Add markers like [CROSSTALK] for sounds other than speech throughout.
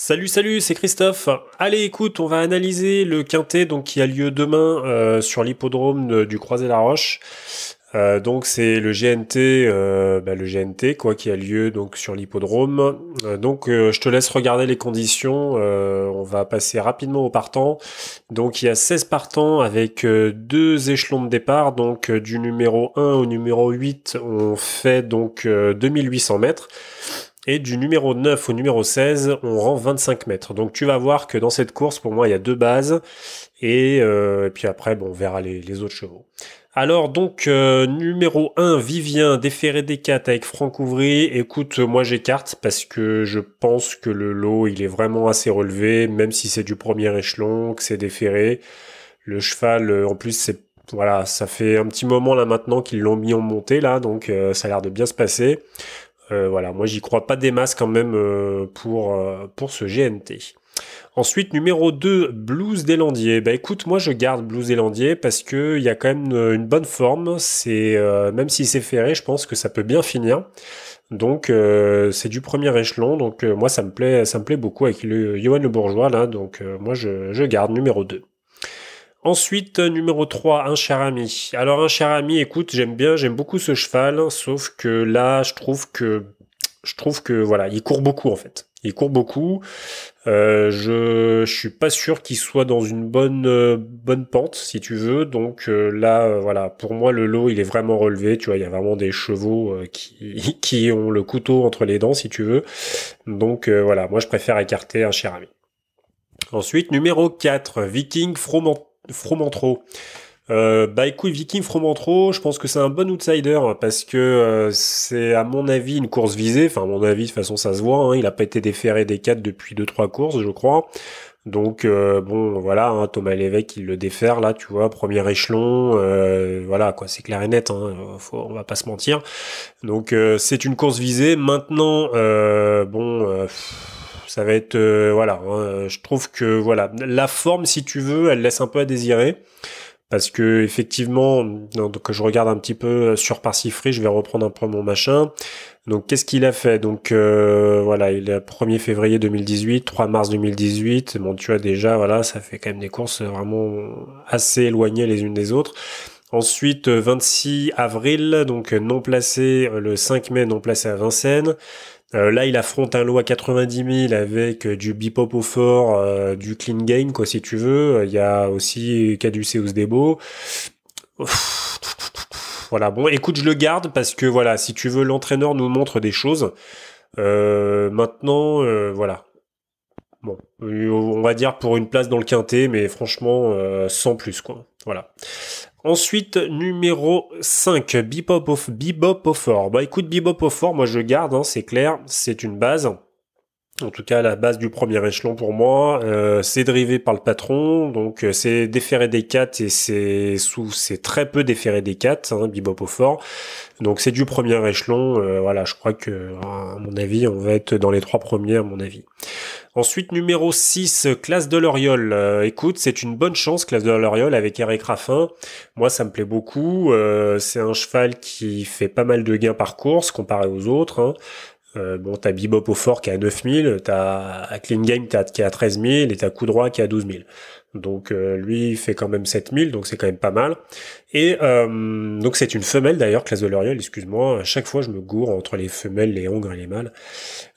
Salut, salut, c'est Christophe. Allez, écoute, on va analyser le quintet donc qui a lieu demain euh, sur l'hippodrome du Croisé-la-Roche. Euh, donc c'est le GNT, euh, bah, le GNT quoi qui a lieu donc sur l'hippodrome. Euh, donc je te laisse regarder les conditions. on va passer rapidement au partant. Donc il y a 16 partants avec deux échelons de départ. Donc du numéro 1 au numéro 8, on fait donc 2800 mètres. Et du numéro 9 au numéro 16, on rend 25 mètres. Donc tu vas voir que dans cette course, pour moi, il y a deux bases. Et, euh, puis après, bon, on verra les, autres chevaux. Alors donc euh, numéro 1, Vivien, déféré des 4 avec Franck Ouvry. Écoute, moi j'écarte parce que je pense que le lot il est vraiment assez relevé, même si c'est du premier échelon, que c'est déféré. Le cheval, euh, en plus, c'est voilà, ça fait un petit moment là maintenant qu'ils l'ont mis en montée là, donc ça a l'air de bien se passer. Euh, voilà, moi j'y crois pas des masses quand même euh, pour, euh, pour ce GNT. Ensuite, numéro 2, Blues des Landiers. Bah écoute, moi je garde Blues des Landiers parce qu'il y a quand même une, bonne forme. C'est Même si c'est ferré, je pense que ça peut bien finir. Donc c'est du premier échelon. Donc moi ça me plaît ça me plaît beaucoup avec le Johan Le Bourgeois là. Donc moi je, je garde numéro 2. Ensuite, numéro 3, un cher ami. Alors, un cher ami, écoute, j'aime bien, j'aime beaucoup ce cheval, sauf que là, je trouve que, je trouve que, voilà, il court beaucoup, en fait. Il court beaucoup. Euh, je, je suis pas sûr qu'il soit dans une bonne, euh, bonne pente, si tu veux. Donc euh, là, voilà, pour moi, le lot, il est vraiment relevé. Tu vois, il y a vraiment des chevaux qui, [LAUGHS] qui ont le couteau entre les dents, si tu veux. Donc voilà, moi, je préfère écarter un cher ami. Ensuite, numéro 4, Viking Froment Fromentro. Euh, bah écoute, Viking Fromentro, je pense que c'est un bon outsider hein, parce que euh, c'est à mon avis une course visée. Enfin, à mon avis, de toute façon, ça se voit. Hein. il a pas été déféré des 4 depuis 2-3 courses, je crois. Donc euh, bon, voilà, hein, Thomas Lévesque, il le défère là, tu vois, premier échelon, euh, voilà quoi, c'est clair et net, hein, on va pas se mentir. Donc c'est une course visée. Maintenant, bon ça va être euh, voilà. Euh, je trouve que voilà, la forme, si tu veux, elle laisse un peu à désirer parce que effectivement, donc je regarde un petit peu euh, sur Parsifree, je vais reprendre un peu mon machin. Donc qu'est-ce qu'il a fait Donc voilà, il est 1er février 2018, 3 mars 2018. Bon, tu vois déjà, voilà, ça fait quand même des courses vraiment assez éloignées les unes des autres. Ensuite, 26 avril, donc non placé le 5 mai, non placé à Vincennes. Euh, là, il affronte un lot à 90 000 avec euh, du bipop au fort, euh, du clean game, quoi, si tu veux. Il y a aussi Caduceus Debo. Voilà, bon, écoute, je le garde parce que, voilà, si tu veux, l'entraîneur nous montre des choses. maintenant, voilà. Bon, on va dire pour une place dans le quintet, mais franchement, sans plus, quoi. Voilà. Ensuite, numéro 5, Bebop of, Bebop of Fort. Bah écoute, Bebop of Fort, moi je garde, hein, c'est clair, c'est une base. En tout cas, la base du premier échelon pour moi, euh, c'est drivé par le patron, donc euh, c'est déféré des 4 et c'est sous c'est très peu déféré des 4, hein, Bebop au fort. Donc c'est du premier échelon, euh, voilà, je crois que à mon avis, on va être dans les trois premiers à mon avis. Ensuite, numéro 6, Classe de Loriol. Euh, écoute, c'est une bonne chance, Classe de L'Oriole, avec Eric Raffin. Moi, ça me plaît beaucoup. Euh, c'est un cheval qui fait pas mal de gains par course, comparé aux autres. Hein. Euh, bon, t'as Bibop au fort qui est à 9000, t'as Clean Game qui est à 13000 et t'as Coup droit qui est à 12000. Donc euh, lui, il fait quand même 7000, donc c'est quand même pas mal. Et euh, donc c'est une femelle d'ailleurs, classe de l'oriel. excuse-moi, à chaque fois je me gourre entre les femelles, les hongres et les mâles.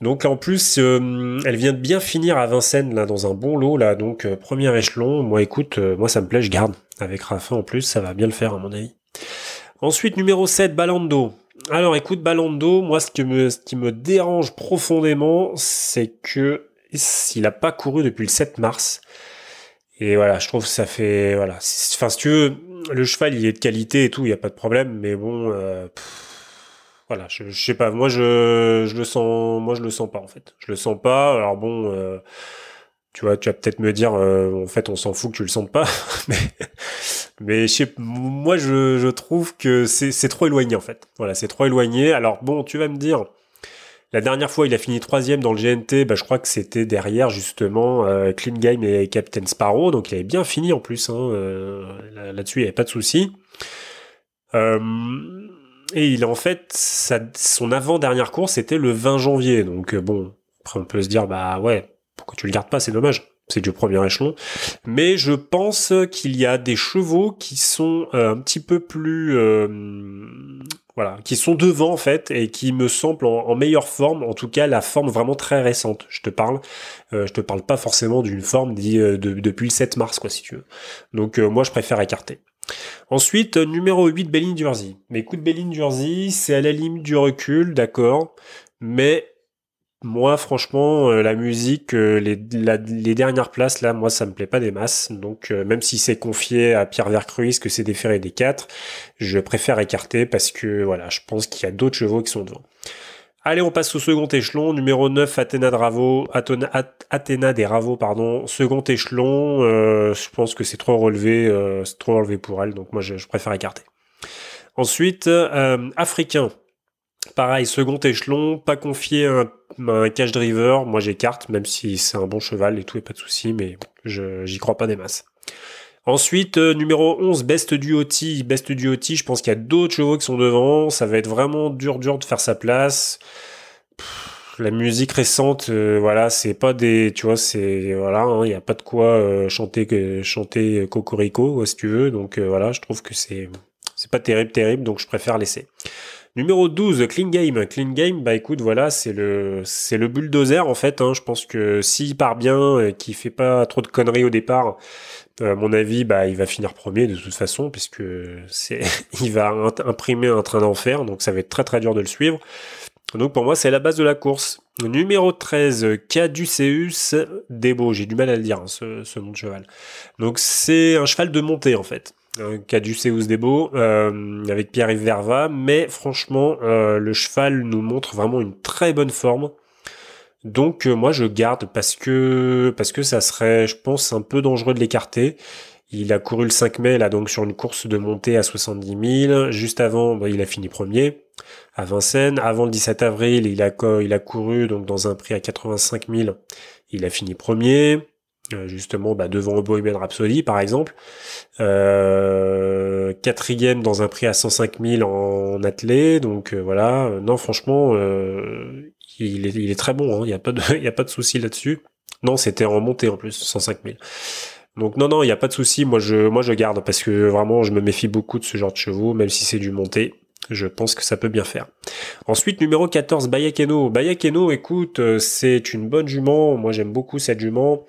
Donc en plus, elle vient de bien finir à Vincennes, là, dans un bon lot, là, donc premier échelon, moi écoute, moi ça me plaît, je garde. Avec Rafa en plus, ça va bien le faire à mon avis. Ensuite, numéro 7, Balando. Alors écoute, Ballando, moi ce, que me, qui me dérange profondément, c'est que s'il n'a pas couru depuis le 7 mars, et voilà, je trouve que ça fait... Voilà, enfin si tu veux, le cheval il est de qualité et tout, il n'y a pas de problème, mais bon... Euh, voilà, je, sais pas, moi je, je, le sens, moi je le sens pas en fait. Je le sens pas, alors bon... Euh, tu vois, tu vas peut-être me dire, euh, en fait, on s'en fout que tu le sentes pas, [LAUGHS] mais, mais je sais, moi, je, je, trouve que c'est trop éloigné, en fait. Voilà, c'est trop éloigné. Alors bon, tu vas me dire, la dernière fois, il a fini troisième dans le GNT, bah, je crois que c'était derrière, justement, euh, Clean Game et Captain Sparrow, donc il avait bien fini, en plus, hein, euh, là-dessus, il n'y avait pas de souci. et il, en fait, sa, son avant-dernière course, c'était le 20 janvier, donc bon, après, on peut se dire, bah ouais, pourquoi tu le gardes pas C'est dommage. C'est du premier échelon. Mais je pense qu'il y a des chevaux qui sont euh, un petit peu plus, euh, voilà, qui sont devant en fait et qui me semblent en, meilleure forme. En tout cas, la forme vraiment très récente. Je te parle, euh, je te parle pas forcément d'une forme dit depuis le 7 mars, quoi, si tu veux. Donc moi, je préfère écarter. Ensuite, numéro 8, Belline Durzy. Mais écoute, Belline Durzy, c'est à la limite du recul, d'accord, mais moi, franchement, euh, la musique, euh, les, dernières places, là, moi, ça me plaît pas des masses. Donc, euh, même si c'est confié à Pierre Vercruis, que c'est des et des quatre, je préfère écarter parce que, voilà, je pense qu'il y a d'autres chevaux qui sont devant. Allez, on passe au second échelon. Numéro 9, Athéna, Dravo, Athéna des Ravo, pardon. Second échelon, je pense que c'est trop relevé, c'est trop relevé pour elle. Donc, moi, je, je préfère écarter. Ensuite, Africain. Pareil, second échelon, pas confier un, cash driver. Moi, j'écarte, même si c'est un bon cheval et tout, et pas de souci, mais j'y crois pas des masses. Ensuite, euh, numéro 11, Best duoti. Best duoti, je pense qu'il y a d'autres chevaux qui sont devant. Ça va être vraiment dur, dur de faire sa place. la musique récente, euh, voilà, c'est pas des, tu vois, c'est voilà, il hein, n'y a pas de quoi euh, chanter, chanter cocorico, si tu veux. Donc voilà, je trouve que c'est, c'est pas terrible, terrible. Donc je préfère laisser. Numéro 12, Clean Game. Clean Game, bah écoute, voilà, c'est le, c'est le bulldozer en fait. Hein. Je pense que s'il part bien et qu'il fait pas trop de conneries au départ, euh, à mon avis, bah, il va finir premier de toute façon, puisque c'est, [LAUGHS] il va imprimer un train d'enfer, donc ça va être très très dur de le suivre. Donc pour moi, c'est la base de la course. Numéro 13, Caduceus Debo. J'ai du mal à le dire, hein, ce, ce, nom de cheval. Donc c'est un cheval de montée, en fait. Euh, Caduceus euh, avec Pierre-Yves Verva, mais franchement, euh, le cheval nous montre vraiment une très bonne forme. Donc euh, moi je garde parce que parce que ça serait, je pense, un peu dangereux de l'écarter. Il a couru le 5 mai là donc sur une course de montée à 70 000. Juste avant, bah, il a fini premier à Vincennes. Avant le 17 avril, il a il a couru donc dans un prix à 85 000. Il a fini premier. Euh, justement bah, devant Bohemian Rhapsody par exemple. Euh, quatrième dans un prix à 105 000 en attelé donc euh, voilà. Non, franchement, il, est, très bon. Hein. Il n'y a pas de, [LAUGHS] il a pas de souci là-dessus. Non, c'était en montée en plus, 105 000. Donc non, non, il n'y a pas de souci. Moi, je, moi, je garde parce que vraiment, je me méfie beaucoup de ce genre de chevaux, même si c'est du monté. Je pense que ça peut bien faire. Ensuite, numéro 14, Bayakeno. Bayakeno, écoute, c'est une bonne jument. Moi, j'aime beaucoup cette jument.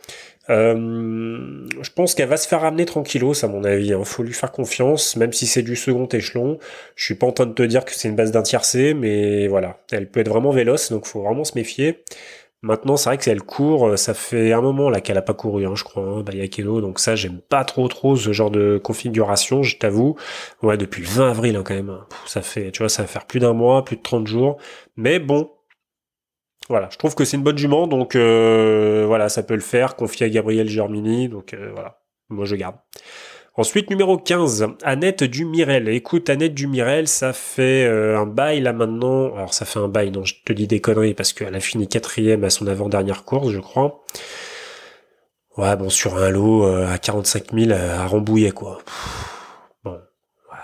Euh, je pense qu'elle va se faire ramener tranquillos, à mon avis. il hein. Faut lui faire confiance, même si c'est du second échelon. Je suis pas en train de te dire que c'est une base d'un tiercé, mais voilà, elle peut être vraiment véloce, donc faut vraiment se méfier. Maintenant, c'est vrai que si elle court, euh, ça fait un moment là qu'elle a pas couru, hein, je crois, hein, Bayakeno. Donc ça, j'aime pas trop trop ce genre de configuration, je t'avoue. Ouais, depuis le 20 avril hein, quand même. ça fait, tu vois, ça va faire plus d'un mois, plus de 30 jours. Mais bon, voilà, je trouve que c'est une bonne jument, donc euh, voilà, ça peut le faire, confier à Gabriel Germini, donc euh, voilà, moi je garde. Ensuite, numéro 15, Annette Dumirel. Écoute, Annette Dumirel, ça fait euh, un bail là maintenant. Alors, ça fait un bail, non, je te dis des conneries parce qu'elle a fini quatrième à son avant-dernière course, je crois. Ouais, bon, sur un lot à 45 000 à Rambouillet, quoi. bon.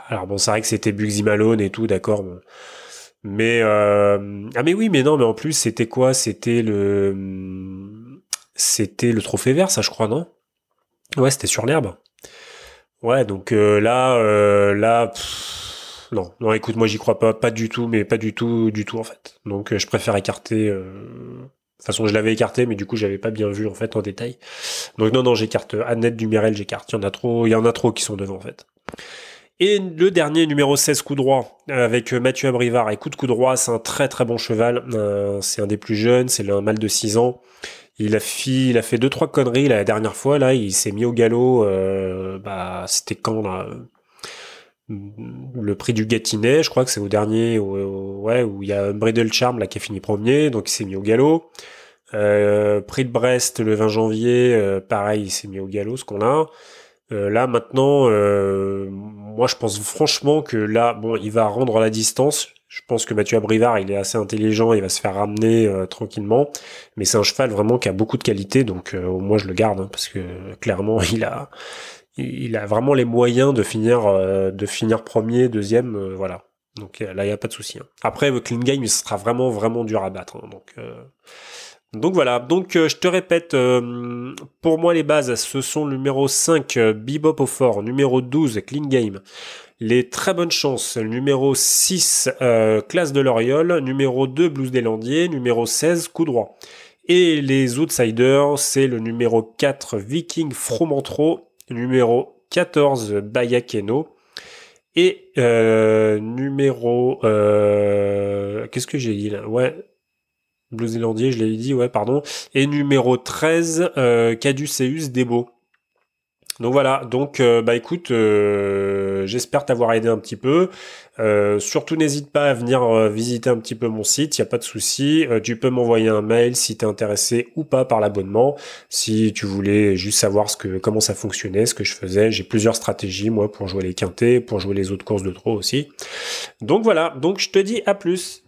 Alors, bon, c'est vrai que c'était Bugsy Malone et tout, d'accord. Mais euh, ah mais oui, mais non, mais en plus c'était quoi C'était le c'était le trophée vert, ça je crois, non Ouais, c'était sur l'herbe. Ouais, donc euh, là euh, là non, non, écoute, moi j'y crois pas, pas du tout, mais pas du tout, du tout en fait. Donc je préfère écarter. De toute façon, je l'avais écarté, mais du coup, j'avais pas bien vu en fait en détail. Donc non, non, j'écarte Annette Dumirel, j'écarte. Il y en a trop, il y en a trop qui sont devant en fait. Et le dernier, numéro 16, coup droit, euh, avec Mathieu Abrivard. et coup de coup droit, c'est un très très bon cheval. Euh, c'est un des plus jeunes, c'est un mâle de 6 ans. Il a, fi, il a fait deux trois conneries la dernière fois là, il s'est mis au galop. Euh, bah, c'était quand là le prix du Gatinet, je crois que c'est au dernier, ouais, où il y a Bridal Charm là qui a fini premier, donc il s'est mis au galop. prix de Brest le 20 janvier, pareil, il s'est mis au galop, ce qu'on a. là maintenant, moi, je pense franchement que là, bon, il va rendre la distance. Je pense que Mathieu Abrivard, il est assez intelligent, il va se faire ramener euh, tranquillement. Mais c'est un cheval vraiment qui a beaucoup de qualité, donc euh, au moins, je le garde hein, parce que clairement [LAUGHS] il a, il a vraiment les moyens de finir, euh, de finir premier, deuxième, voilà. Donc là, il n'y a pas de souci. Hein. Après, Après, Clean Game, il sera vraiment, vraiment dur à battre. Hein, donc, donc voilà, donc euh, je te répète, euh, pour moi les bases, ce sont le numéro 5, euh, Bebop au fort, numéro 12, Clean Game, les très bonnes chances, numéro 6, Classe de l'Oriole, numéro 2, Blues des Landiers, numéro 16, Coup droit. Et les outsiders, c'est le numéro 4, Viking Fromentro, numéro 14, Bayakeno, et numéro... Qu'est-ce que j'ai dit là Ouais blue je l'ai dit, ouais, pardon. Et numéro 13, euh, Caduceus Debo. Donc voilà, donc euh, bah écoute, euh, j'espère t'avoir aidé un petit peu. surtout n'hésite pas à venir visiter un petit peu mon site, il n'y a pas de souci. tu peux m'envoyer un mail si es intéressé ou pas par l'abonnement, si tu voulais juste savoir ce que, comment ça fonctionnait, ce que je faisais. J'ai plusieurs stratégies moi pour jouer les quintés, pour jouer les autres courses de trop aussi. Donc voilà, donc je te dis à plus.